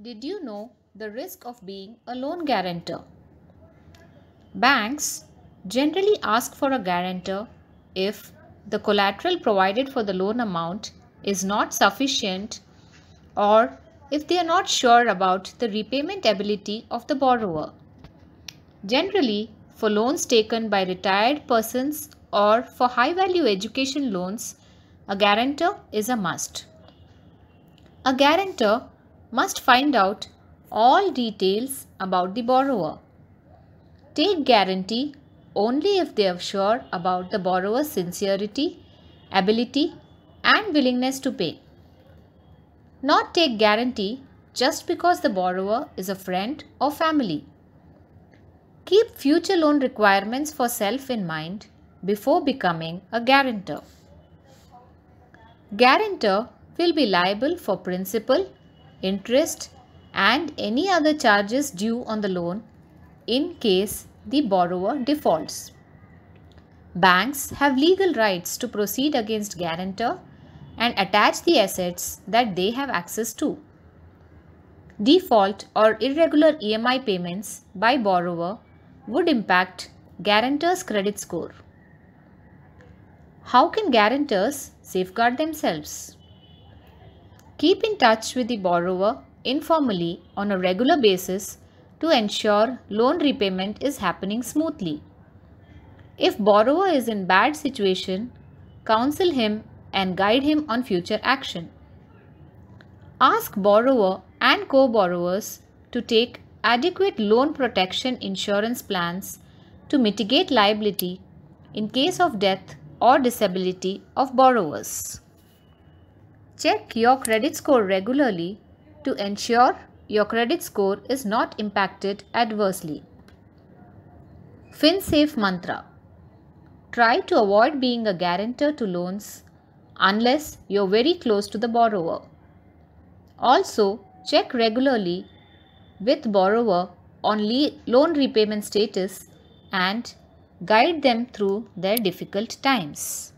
Did you know the risk of being a loan guarantor? Banks generally ask for a guarantor if the collateral provided for the loan amount is not sufficient or if they are not sure about the repayment ability of the borrower. Generally, for loans taken by retired persons or for high value education loans, a guarantor is a must. A guarantor must find out all details about the borrower. Take guarantee only if they are sure about the borrower's sincerity, ability and willingness to pay. Not take guarantee just because the borrower is a friend or family. Keep future loan requirements for self in mind before becoming a guarantor. Guarantor will be liable for principal interest and any other charges due on the loan in case the borrower defaults. Banks have legal rights to proceed against guarantor and attach the assets that they have access to. Default or irregular EMI payments by borrower would impact guarantor's credit score. How can guarantors safeguard themselves? Keep in touch with the borrower informally on a regular basis to ensure loan repayment is happening smoothly. If borrower is in bad situation, counsel him and guide him on future action. Ask borrower and co-borrowers to take adequate loan protection insurance plans to mitigate liability in case of death or disability of borrowers. Check your credit score regularly to ensure your credit score is not impacted adversely. FinSafe Mantra Try to avoid being a guarantor to loans unless you're very close to the borrower. Also, check regularly with borrower on loan repayment status and guide them through their difficult times.